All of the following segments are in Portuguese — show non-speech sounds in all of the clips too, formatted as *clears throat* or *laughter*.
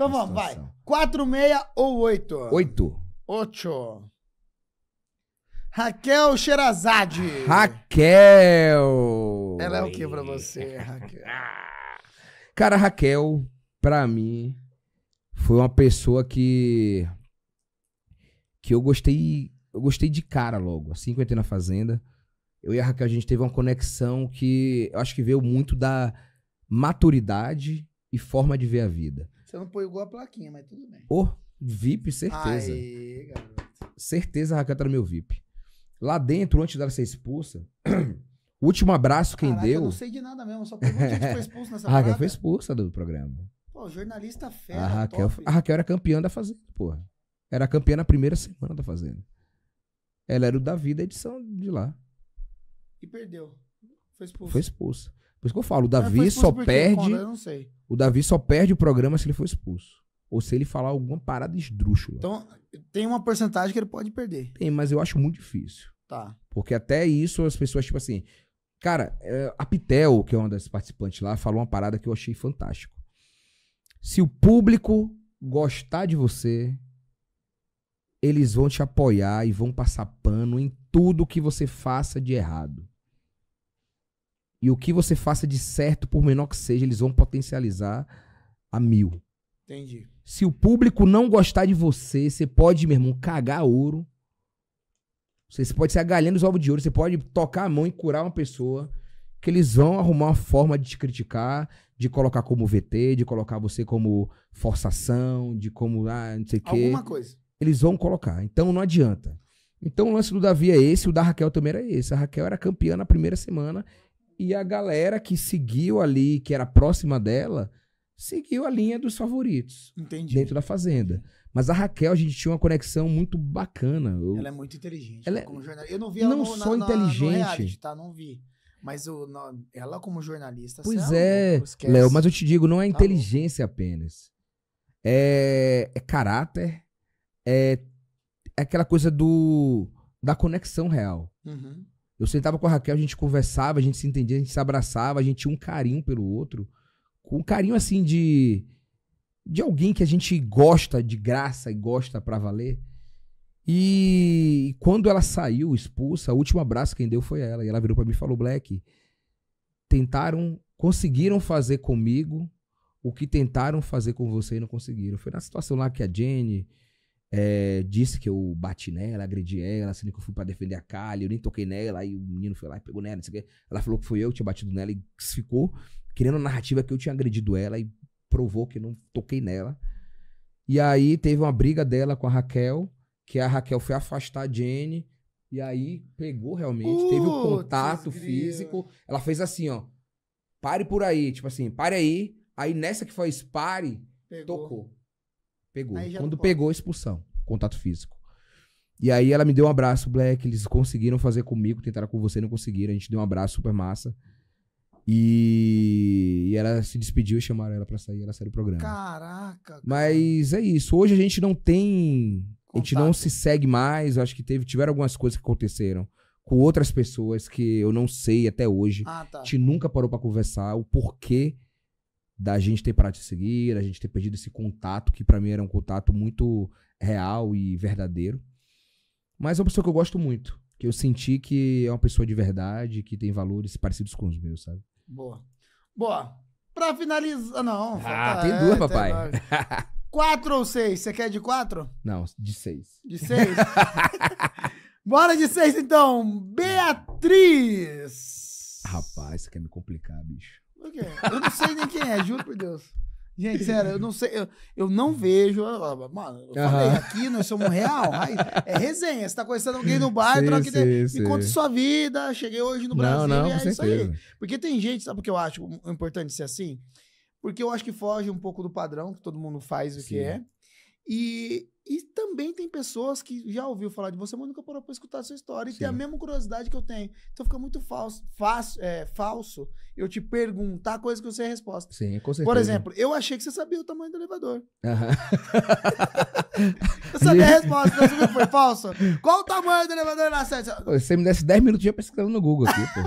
Então vamos, vai. 4, 6 ou 8? 8. 8. Raquel Xerazade. Raquel! Ela é o que pra você, Raquel? *laughs* Cara, Raquel, pra mim, foi uma pessoa que. que eu gostei. Eu gostei de cara logo. Assim que eu entrei na Fazenda, eu e a Raquel, a gente teve uma conexão que eu acho que veio muito da maturidade e forma de ver a vida. Você não põe igual a plaquinha, mas tudo bem. Ô, oh, VIP, certeza. Aê, garoto. Certeza a Raquel era tá meu VIP. Lá dentro, antes dela ser expulsa, o *clears throat* último abraço quem Caraca, deu. Eu não sei de nada mesmo, só pergunto gente foi expulsa nessa *laughs* A Raquel foi expulsa do programa. Pô, jornalista fera. A Raquel, top. a Raquel era campeã da Fazenda, porra. Era campeã na primeira semana da Fazenda. Ela era o Davi da edição de lá. E perdeu. Foi expulsa. Foi expulsa. Por isso que eu falo, o Davi só perde. o Davi só perde o programa se ele for expulso. Ou se ele falar alguma parada esdrúxula. Então, tem uma porcentagem que ele pode perder. Tem, mas eu acho muito difícil. Tá. Porque até isso as pessoas, tipo assim. Cara, é, a Pitel, que é uma das participantes lá, falou uma parada que eu achei fantástico. Se o público gostar de você, eles vão te apoiar e vão passar pano em tudo que você faça de errado. E o que você faça de certo, por menor que seja, eles vão potencializar a mil. Entendi. Se o público não gostar de você, você pode, meu irmão, cagar ouro. Você pode ser a galinha dos ovos de ouro. Você pode tocar a mão e curar uma pessoa. Que eles vão arrumar uma forma de te criticar, de colocar como VT, de colocar você como forçação, de como, ah, não sei o quê. Alguma coisa. Eles vão colocar. Então não adianta. Então o lance do Davi é esse, o da Raquel também era esse. A Raquel era campeã na primeira semana e a galera que seguiu ali, que era próxima dela, seguiu a linha dos favoritos. Entendi. Dentro da Fazenda. Mas a Raquel, a gente tinha uma conexão muito bacana. Eu... Ela é muito inteligente. Ela né, é... como Eu não vi ela não no, só na, inteligente. reality, tá? Não vi. Mas o, ela, como jornalista. Pois é, é Léo, mas eu te digo, não é tá inteligência bom. apenas. É... é, caráter. É, é, aquela coisa do da conexão real. Uhum. Eu sentava com a Raquel, a gente conversava, a gente se entendia, a gente se abraçava, a gente tinha um carinho pelo outro. Com um carinho assim de. de alguém que a gente gosta de graça e gosta pra valer. E quando ela saiu expulsa, o último abraço quem deu foi ela. E ela virou para mim e falou: Black, tentaram, conseguiram fazer comigo o que tentaram fazer com você e não conseguiram. Foi na situação lá que a Jenny é, disse que eu bati nela, agredi ela, sendo que eu fui pra defender a Kali, eu nem toquei nela, aí o menino foi lá e pegou nela, não sei o quê. Ela falou que foi eu que tinha batido nela e ficou criando a narrativa que eu tinha agredido ela e provou que eu não toquei nela. E aí teve uma briga dela com a Raquel, que a Raquel foi afastar a Jenny, e aí pegou realmente, teve o contato físico. Ela fez assim, ó, pare por aí, tipo assim, pare aí. Aí nessa que foi espare, pegou. tocou. Pegou. Quando pegou, expulsão. Contato físico. E aí ela me deu um abraço, Black. Eles conseguiram fazer comigo, tentaram com você, não conseguiram. A gente deu um abraço super massa. E, e ela se despediu e chamaram ela para sair, ela saiu do programa. Caraca. Cara. Mas é isso. Hoje a gente não tem. Contato. A gente não se segue mais. Acho que teve, tiveram algumas coisas que aconteceram com outras pessoas que eu não sei até hoje. Ah, tá. A gente nunca parou para conversar o porquê da gente ter parado de seguir, a gente ter perdido esse contato, que para mim era um contato muito real e verdadeiro. Mas é uma pessoa que eu gosto muito, que eu senti que é uma pessoa de verdade, que tem valores parecidos com os meus, sabe? Boa. Boa. Pra finalizar. Não. Ah, tem duas, é, papai. Tem *laughs* quatro ou seis? Você quer de quatro? Não, de seis. De seis? *laughs* Bora de seis, então. Beatriz. Rapaz, você quer é me complicar, bicho. Por quê? Eu não sei nem quem é, juro por Deus. Gente, sério, eu não sei, eu, eu não vejo. Mano, eu falei, aqui nós somos real. Aí, é resenha. Você tá conhecendo alguém no bar, sim, troca ideia. Me conta sua vida. Cheguei hoje no Brasil não, não, e é isso aí. Porque tem gente, sabe o que eu acho importante ser assim? Porque eu acho que foge um pouco do padrão que todo mundo faz o sim. que é. E, e também tem pessoas que já ouviu falar de você, mas nunca parou para escutar a sua história. E Sim. tem a mesma curiosidade que eu tenho. Então fica muito falso, é, falso eu te perguntar coisas que eu sei a resposta. Sim, com certeza. Por exemplo, eu achei que você sabia o tamanho do elevador. Uhum. *laughs* eu sabia a resposta, mas foi *laughs* falso. Qual o tamanho do elevador na sede? Você me desse 10 minutos já pesquisando no Google aqui, pô.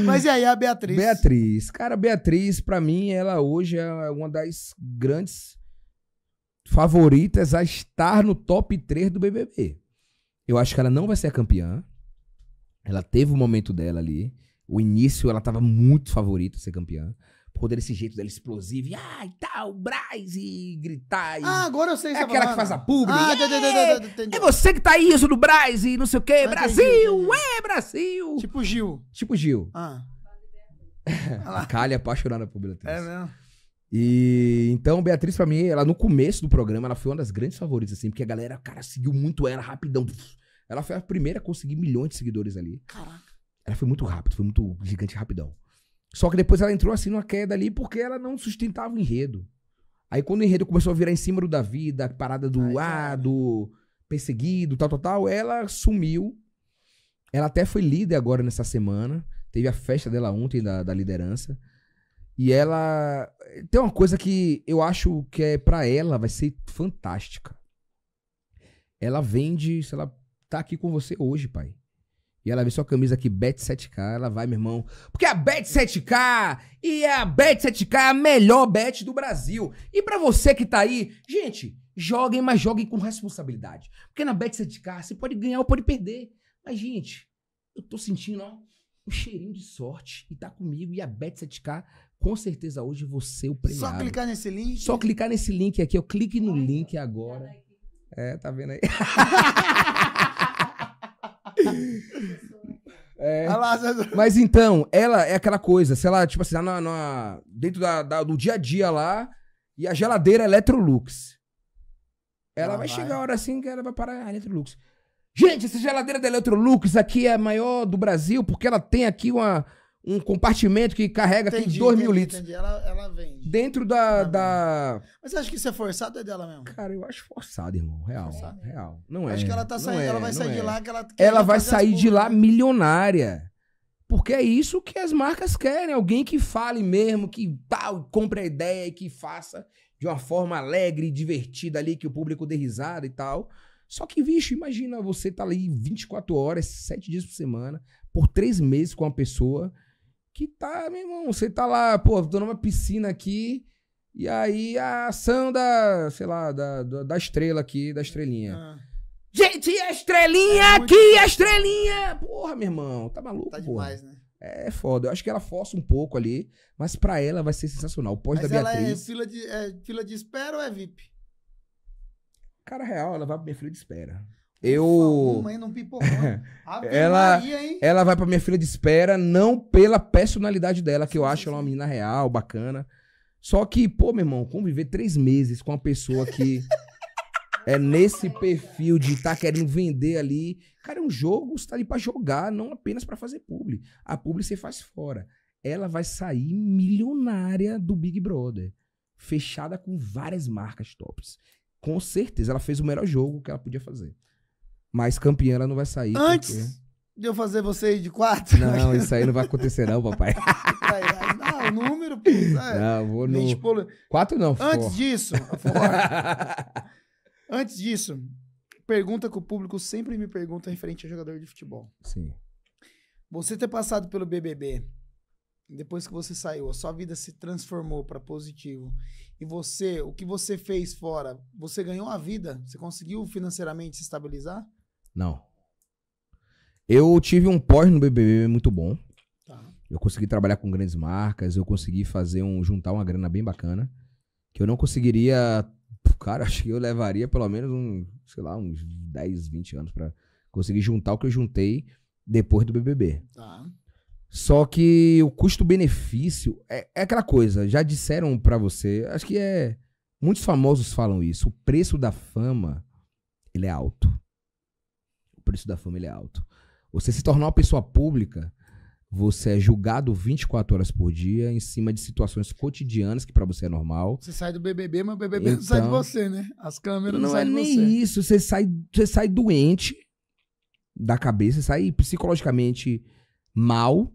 *laughs* mas e aí, a Beatriz? Beatriz. Cara, Beatriz, para mim, ela hoje é uma das grandes favoritas a estar no top 3 do BBB. Eu acho que ela não vai ser a campeã. Ela teve o um momento dela ali. O início ela estava muito favorita a ser campeã. Por conta desse jeito dela explosiva. E, ah, e tal, Braz, e gritar. E... Ah, agora eu sei. É tá aquela que faz a publica. Ah, é, é você que tá isso do Braz e não sei o quê. Ah, Brasil, entendi, é Brasil. Tipo Gil. Tipo Gil. Ah. *laughs* Calha é apaixonada por Beatriz. É mesmo. E então, Beatriz, pra mim, ela no começo do programa, ela foi uma das grandes favoritas, assim, porque a galera, cara, seguiu muito ela rapidão. Ela foi a primeira a conseguir milhões de seguidores ali. Caraca. Ela foi muito rápido, foi muito gigante rapidão. Só que depois ela entrou assim numa queda ali porque ela não sustentava o enredo. Aí quando o enredo começou a virar em cima do Davi, da parada do ah, do perseguido, tal, tal, tal, ela sumiu. Ela até foi líder agora nessa semana. Teve a festa dela ontem da, da liderança. E ela. Tem uma coisa que eu acho que é para ela vai ser fantástica. Ela vende, se ela tá aqui com você hoje, pai. E ela vê sua camisa aqui, Bet7K, ela vai, meu irmão. Porque a Bet7K e a Bet7K é a melhor bet do Brasil. E para você que tá aí, gente, joguem, mas joguem com responsabilidade. Porque na Bet7K você pode ganhar ou pode perder. Mas, gente, eu tô sentindo, ó, um cheirinho de sorte e tá comigo. E a Bet7K com certeza hoje você é o premiado. Só clicar nesse link? Só clicar nesse link aqui. Eu clique no link agora. É, tá vendo aí? *laughs* É, mas então, ela é aquela coisa, se ela, tipo assim, na, na, dentro da, da, do dia a dia lá, e a geladeira é Electrolux. Ela ah, vai, vai, chegar a hora assim que ela vai parar a Electrolux. Gente, essa geladeira da Electrolux aqui é a maior do Brasil, porque ela tem aqui uma, um compartimento que carrega entendi, aqui 2 mil litros. Entendi, ela, ela vende. Dentro da, ela da. Vende. Mas você acha que isso é forçado é dela mesmo? Cara, eu acho forçado, irmão. Real. Real. Não é. Acho que ela tá saindo, é, ela vai sair é. de lá que ela. Que ela vai sair de lá milionária. Porque é isso que as marcas querem. Alguém que fale mesmo, que tal, tá, compre a ideia e que faça de uma forma alegre, divertida ali, que o público dê risada e tal. Só que, bicho, imagina você tá ali 24 horas, 7 dias por semana, por 3 meses com uma pessoa que tá, meu irmão, você tá lá, pô, dando numa piscina aqui, e aí a ação da, sei lá, da, da, da estrela aqui, da estrelinha. Ah. Gente, a estrelinha é aqui, a estrelinha! Porra, meu irmão, tá maluco, Tá demais, né? É foda, eu acho que ela força um pouco ali, mas pra ela vai ser sensacional. O pós mas da ela é Beatriz. é fila, de, é fila de espera ou é VIP? Cara, real, ela vai pra minha fila de espera. Eu. Mãe não pipocou. *laughs* ela, Maria, hein? ela vai pra minha filha de espera, não pela personalidade dela, que eu acho ela uma menina real, bacana. Só que, pô, meu irmão, conviver três meses com uma pessoa que *laughs* é nesse perfil de tá querendo vender ali. Cara, é um jogo, você tá ali pra jogar, não apenas para fazer publi. A publi você faz fora. Ela vai sair milionária do Big Brother. Fechada com várias marcas tops. Com certeza, ela fez o melhor jogo que ela podia fazer. Mas campeã ela não vai sair. Antes porque... de eu fazer você ir de quatro. Não, isso aí não vai acontecer, não, papai. *laughs* não, número, pô. É, não, vou no. Polo... Quatro não, Antes for. disso. *laughs* Antes disso, pergunta que o público sempre me pergunta referente a jogador de futebol. Sim. Você ter passado pelo BBB, depois que você saiu, a sua vida se transformou para positivo. E você, o que você fez fora, você ganhou a vida? Você conseguiu financeiramente se estabilizar? Não. Eu tive um pós no BBB muito bom. Tá. Eu consegui trabalhar com grandes marcas, eu consegui fazer um juntar uma grana bem bacana que eu não conseguiria, cara, *laughs* acho que eu levaria pelo menos um, sei lá, uns 10, 20 anos para conseguir juntar o que eu juntei depois do BBB. Tá. Só que o custo-benefício é, é aquela coisa, já disseram para você, acho que é muitos famosos falam isso, o preço da fama ele é alto preço da família é alto. Você se tornar uma pessoa pública, você é julgado 24 horas por dia em cima de situações cotidianas que para você é normal. Você sai do BBB, mas o BBB então, não sai de então, você, né? As câmeras não, não é de você. Não é nem isso. Você sai, você sai doente da cabeça, sai psicologicamente mal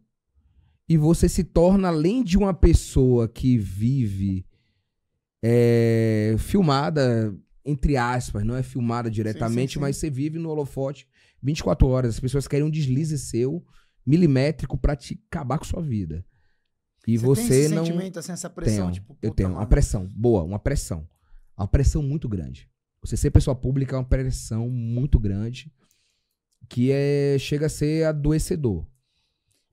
e você se torna além de uma pessoa que vive é, filmada entre aspas, não é filmada diretamente, sim, sim, sim. mas você vive no holofote 24 horas, as pessoas querem um deslize seu, milimétrico, para te acabar com sua vida. E você, você tem esse não. sentimento, assim, essa pressão? Tenho, tipo, eu tenho uma pressão, boa, uma pressão. Uma pressão muito grande. Você ser pessoa pública é uma pressão muito grande que é, chega a ser adoecedor.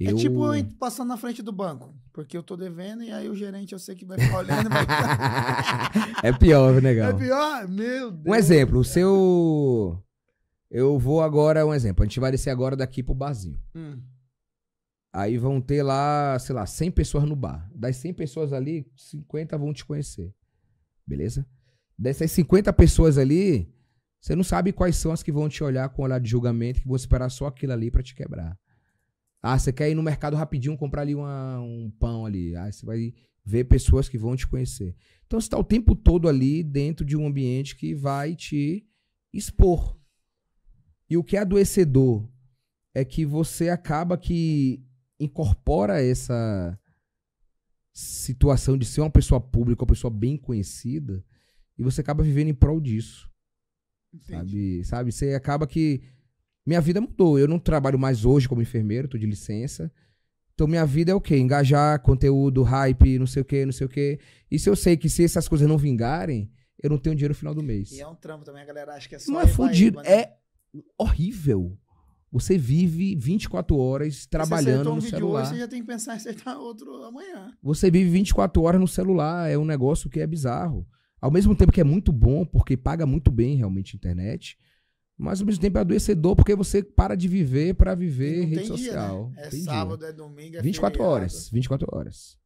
É eu... É tipo passando na frente do banco, porque eu tô devendo e aí o gerente eu sei que vai ficar olhando. *laughs* é pior, negão. Né, *laughs* é pior? Meu Deus. Um exemplo, o seu eu vou agora, um exemplo, a gente vai descer agora daqui pro barzinho. Hum. Aí vão ter lá, sei lá, 100 pessoas no bar. Das 100 pessoas ali, 50 vão te conhecer. Beleza? Dessas 50 pessoas ali, você não sabe quais são as que vão te olhar com olhar de julgamento, que vão esperar só aquilo ali para te quebrar. Ah, você quer ir no mercado rapidinho comprar ali uma, um pão ali. Ah, você vai ver pessoas que vão te conhecer. Então você está o tempo todo ali dentro de um ambiente que vai te expor. E o que é adoecedor é que você acaba que incorpora essa situação de ser uma pessoa pública, uma pessoa bem conhecida, e você acaba vivendo em prol disso. Entendi. Sabe? Sabe? Você acaba que. Minha vida mudou. Eu não trabalho mais hoje como enfermeiro, tô de licença. Então minha vida é o quê? Engajar, conteúdo, hype, não sei o quê, não sei o quê. E se eu sei que se essas coisas não vingarem, eu não tenho dinheiro no final do mês. E é um trampo também, a galera acha que é só. Não é fudido. Né? É horrível. Você vive 24 horas trabalhando um no celular. Hoje, você já tem que pensar em acertar *laughs* outro amanhã. Você vive 24 horas no celular, é um negócio que é bizarro. Ao mesmo tempo que é muito bom, porque paga muito bem realmente a internet, mas ao mesmo tempo é adoecedor, porque você para de viver para viver rede social. Dia, né? É sábado, dia. é domingo, é 24 feriado. horas, 24 horas.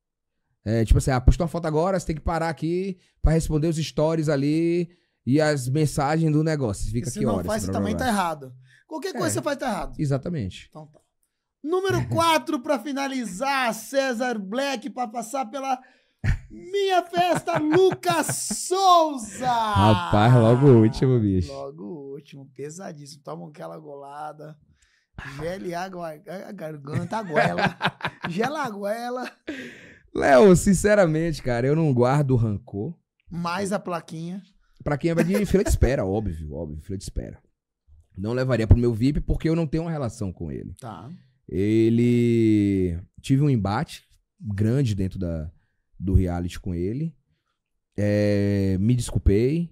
É, tipo assim, ah, postou uma foto agora, você tem que parar aqui para responder os stories ali e as mensagens do negócio. Fica se aqui não horas, faz, você também tá errado. Qualquer coisa é. você faz, tá errado. Exatamente. Então tá. Número 4, *laughs* para finalizar, César Black, para passar pela minha festa, *laughs* Lucas Souza! Rapaz, logo o último, bicho. Logo o último, pesadíssimo. Toma aquela golada. Gele água, a garganta, goela. *laughs* Gela a goela. Léo, sinceramente, cara, eu não guardo rancor. Mais a plaquinha. Pra quem é vai de fila de espera, óbvio, óbvio, fila de espera. Não levaria pro meu VIP porque eu não tenho uma relação com ele. Tá. Ele. Tive um embate grande dentro da, do reality com ele. É, me desculpei.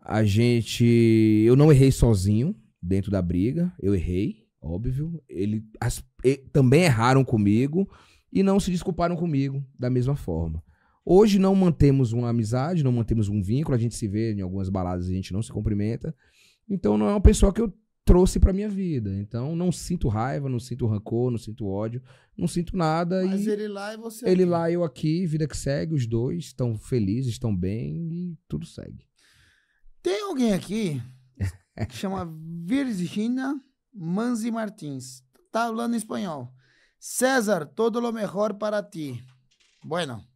A gente. Eu não errei sozinho dentro da briga. Eu errei, óbvio. Ele, as, ele, também erraram comigo e não se desculparam comigo da mesma forma. Hoje não mantemos uma amizade, não mantemos um vínculo, a gente se vê em algumas baladas, a gente não se cumprimenta. Então não é uma pessoa que eu trouxe para minha vida. Então não sinto raiva, não sinto rancor, não sinto ódio, não sinto nada. Mas ele lá e você Ele aqui. lá eu aqui, vida que segue, os dois estão felizes, estão bem e tudo segue. Tem alguém aqui que chama *laughs* Virginia Manzi Martins. Tá falando espanhol. César, todo lo mejor para ti. Bueno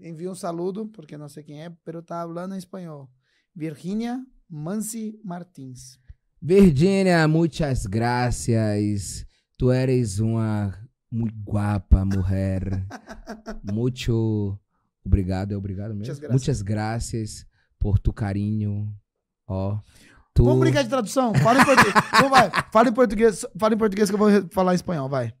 envio um saludo, porque não sei quem é, pero está falando em espanhol. Virginia Mansi Martins. Virginia, muitas graças. Tu eres uma muito guapa mulher. *laughs* Muito obrigado, é obrigado mesmo. Muitas graças por tu carinho. Ó. Oh, tu... Vamos brincar de tradução? Fala em português. *laughs* Vamos, vai. Fala em português. Fala em português que eu vou falar em espanhol, vai.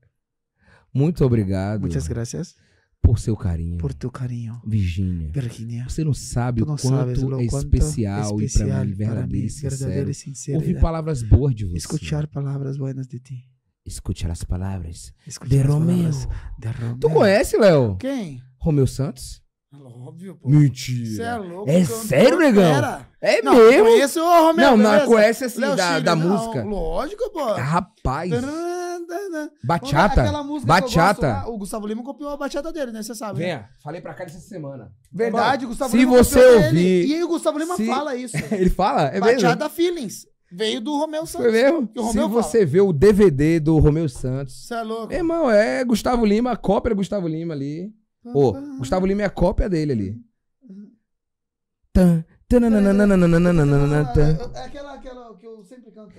Muito obrigado. Muitas graças. Por seu carinho. Por teu carinho. Virginia. Virginia. Você não sabe não o quanto, sabes, é especial, especial e para mim verdadeiro, e sincero. Ouvir né? palavras boas de você. Escutar palavras boas de ti. Escutar as palavras Escuchar de Romeu. De Romeu. Tu conhece, Léo? Quem? Romeu Santos? É óbvio, pô. Mentira. Você é louco. É sério, negão? Era. É não, mesmo? Conheço o Romeu. Não, não, conhece assim Leo da, Chile, da não, música. Lógico, pô. Rapaz. Taran é, né? Bachata? É aquela música bachata. Que eu gosto, o Gustavo Lima copiou a bachata dele, né? Você sabe. Né? Venha, né? falei pra cá essa semana. Verdade, Gustavo se Lima. Se você ouvir. E aí o Gustavo Lima se... fala isso. *laughs* ele fala? É bachata mesmo. Feelings. Veio do Romeu Santos. Foi mesmo? Se fala. você vê o DVD do Romeu Santos. Você é louco. Meu irmão, é Gustavo Lima, cópia do Gustavo Lima ali. Pô, oh, Gustavo Lima é a cópia dele ali. Uhum. Tan, é aquela, aquela que eu sempre canto.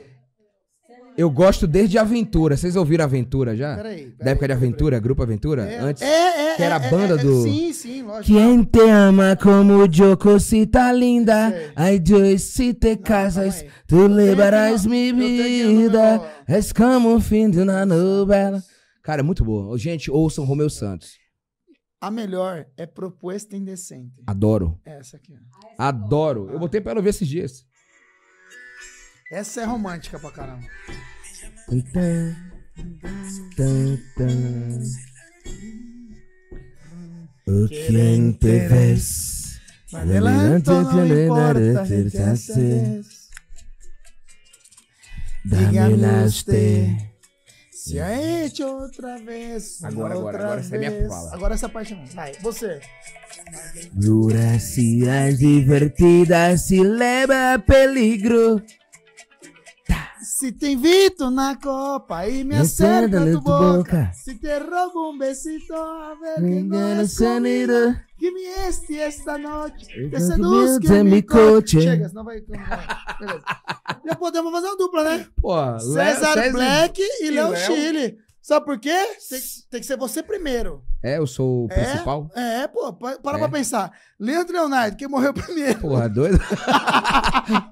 Eu gosto desde Aventura. Vocês ouviram Aventura já? Peraí. da época de Aventura, Grupo Aventura? É, Antes? É, é, que era é, a é, banda é, do. Sim, sim, lógico. Quem te ama como tá linda, ai Deus se te casas, tu levarás minha vida, és como o fim de uma novela. Cara, é muito boa. Gente, ouçam Romeu Santos. A melhor é Proposta Indecente. Adoro. Essa aqui. Adoro. Eu botei pra ela ver esses dias. Essa é romântica pra caramba. O que te ves? Adelante, não importa que te haces. Dá-me te. Se a gente outra vez. Agora, agora, agora. Essa é minha fala. Agora essa parte é não. Vai, você. Duras ideas divertidas e leva a peligro. Se tem vito na copa e me acerta tu boca. boca. Se te roubo um besito, a ver que não é Que me este esta noite, te seduz que me coche. Chega, senão vai... Beleza. Já podemos fazer uma dupla, né? Pô, César Black e, e Léo Chile. Sabe por quê? Tem, tem, que ser você primeiro. É, eu sou o é, principal? É, é pô, para é. pra pensar. Leandro Leonardo, quem morreu primeiro? Porra, doido *laughs*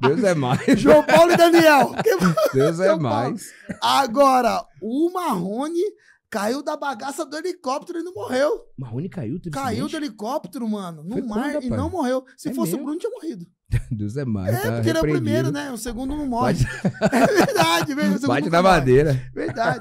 Deus é mais. João Paulo e Daniel. Quem... *laughs* Deus é mais. Agora, o Marrone caiu da bagaça do helicóptero e não morreu. Marrone caiu? Caiu do helicóptero, mano, no Foi mar quando, e não morreu. Se é fosse mesmo? o Bruno, tinha morrido. *laughs* Deus é mais. É, tá porque ele é o primeiro, né? O segundo não morre. Bate... É verdade, velho. Bate na madeira. Verdade.